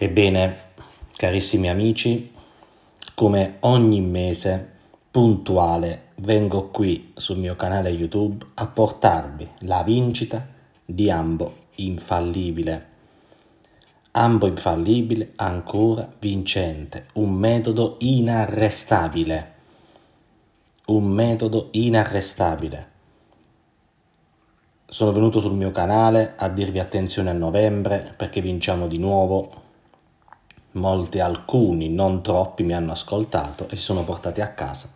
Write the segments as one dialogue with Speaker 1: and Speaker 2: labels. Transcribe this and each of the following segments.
Speaker 1: Ebbene, carissimi amici, come ogni mese puntuale vengo qui sul mio canale YouTube a portarvi la vincita di Ambo Infallibile. Ambo Infallibile ancora vincente, un metodo inarrestabile. Un metodo inarrestabile. Sono venuto sul mio canale a dirvi attenzione a novembre perché vinciamo di nuovo molti, alcuni, non troppi, mi hanno ascoltato e si sono portati a casa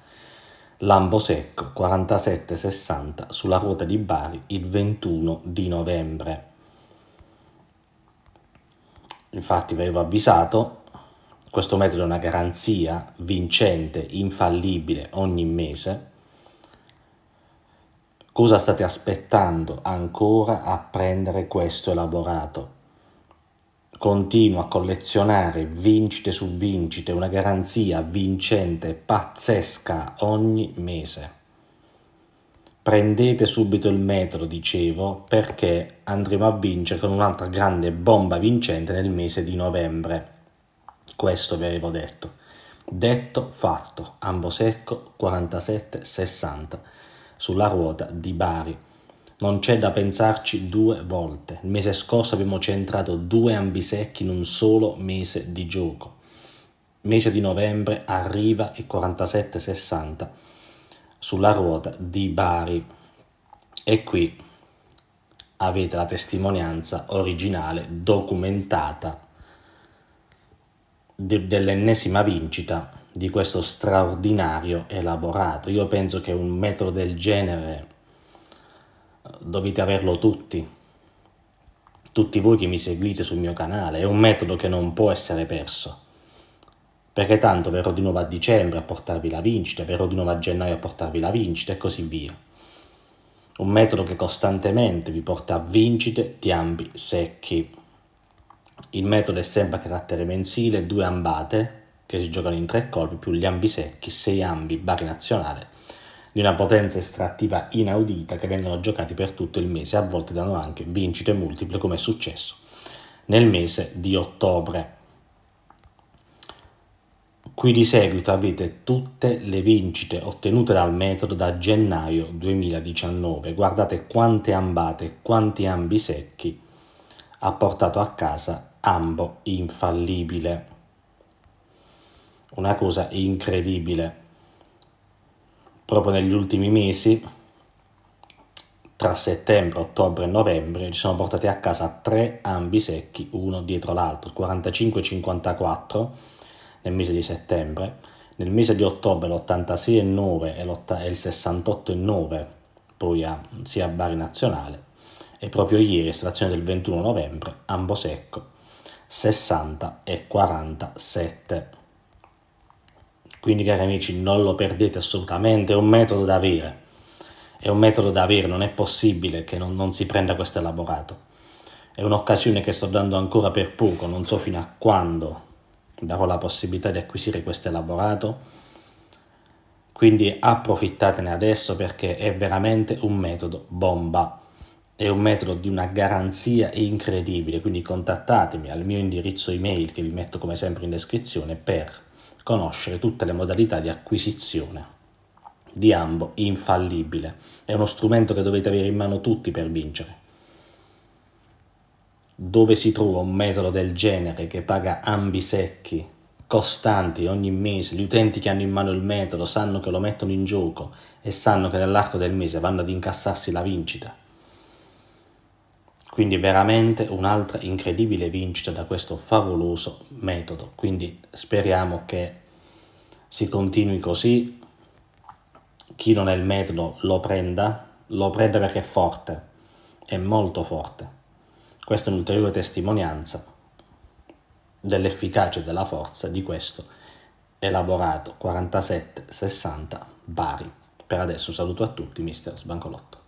Speaker 1: Lambo Secco 4760 sulla ruota di Bari il 21 di novembre. Infatti vi avevo avvisato, questo metodo è una garanzia vincente, infallibile ogni mese. Cosa state aspettando ancora a prendere questo elaborato? continua a collezionare vincite su vincite, una garanzia vincente pazzesca ogni mese. Prendete subito il metro, dicevo, perché andremo a vincere con un'altra grande bomba vincente nel mese di novembre. Questo vi avevo detto. Detto fatto, Ambosecco 47-60 sulla ruota di Bari. Non c'è da pensarci due volte. Il mese scorso abbiamo centrato due ambisecchi in un solo mese di gioco. mese di novembre arriva il 47-60 sulla ruota di Bari. E qui avete la testimonianza originale documentata de dell'ennesima vincita di questo straordinario elaborato. Io penso che un metodo del genere dovete averlo tutti, tutti voi che mi seguite sul mio canale, è un metodo che non può essere perso, perché tanto verrò di nuovo a dicembre a portarvi la vincita, verrò di nuovo a gennaio a portarvi la vincita e così via. Un metodo che costantemente vi porta a vincite di ambi secchi. Il metodo è sempre a carattere mensile, due ambate che si giocano in tre colpi più gli ambi secchi, sei ambi, bari nazionale di una potenza estrattiva inaudita che vengono giocati per tutto il mese, a volte danno anche vincite multiple come è successo nel mese di ottobre. Qui di seguito avete tutte le vincite ottenute dal metodo da gennaio 2019. Guardate quante ambate, quanti ambi secchi ha portato a casa Ambo infallibile. Una cosa incredibile proprio negli ultimi mesi, tra settembre, ottobre e novembre, ci sono portati a casa tre ambi secchi, uno dietro l'altro, 45-54 nel mese di settembre, nel mese di ottobre l'86,9 e, e il 68 68,9 poi a, sia a Bari Nazionale e proprio ieri, estrazione del 21 novembre, ambo secco, 60 e 47. Quindi cari amici non lo perdete assolutamente, è un metodo da avere, è un metodo da avere, non è possibile che non, non si prenda questo elaborato. È un'occasione che sto dando ancora per poco, non so fino a quando darò la possibilità di acquisire questo elaborato. Quindi approfittatene adesso perché è veramente un metodo bomba. È un metodo di una garanzia incredibile, quindi contattatemi al mio indirizzo email che vi metto come sempre in descrizione per conoscere tutte le modalità di acquisizione di ambo infallibile. È uno strumento che dovete avere in mano tutti per vincere. Dove si trova un metodo del genere che paga ambi secchi, costanti ogni mese? Gli utenti che hanno in mano il metodo sanno che lo mettono in gioco e sanno che nell'arco del mese vanno ad incassarsi la vincita. Quindi veramente un'altra incredibile vincita da questo favoloso metodo. Quindi speriamo che si continui così. Chi non è il metodo lo prenda, lo prenda perché è forte, è molto forte. Questa è un'ulteriore testimonianza dell'efficacia e della forza di questo elaborato 4760 Bari. Per adesso saluto a tutti, mister Sbancolotto.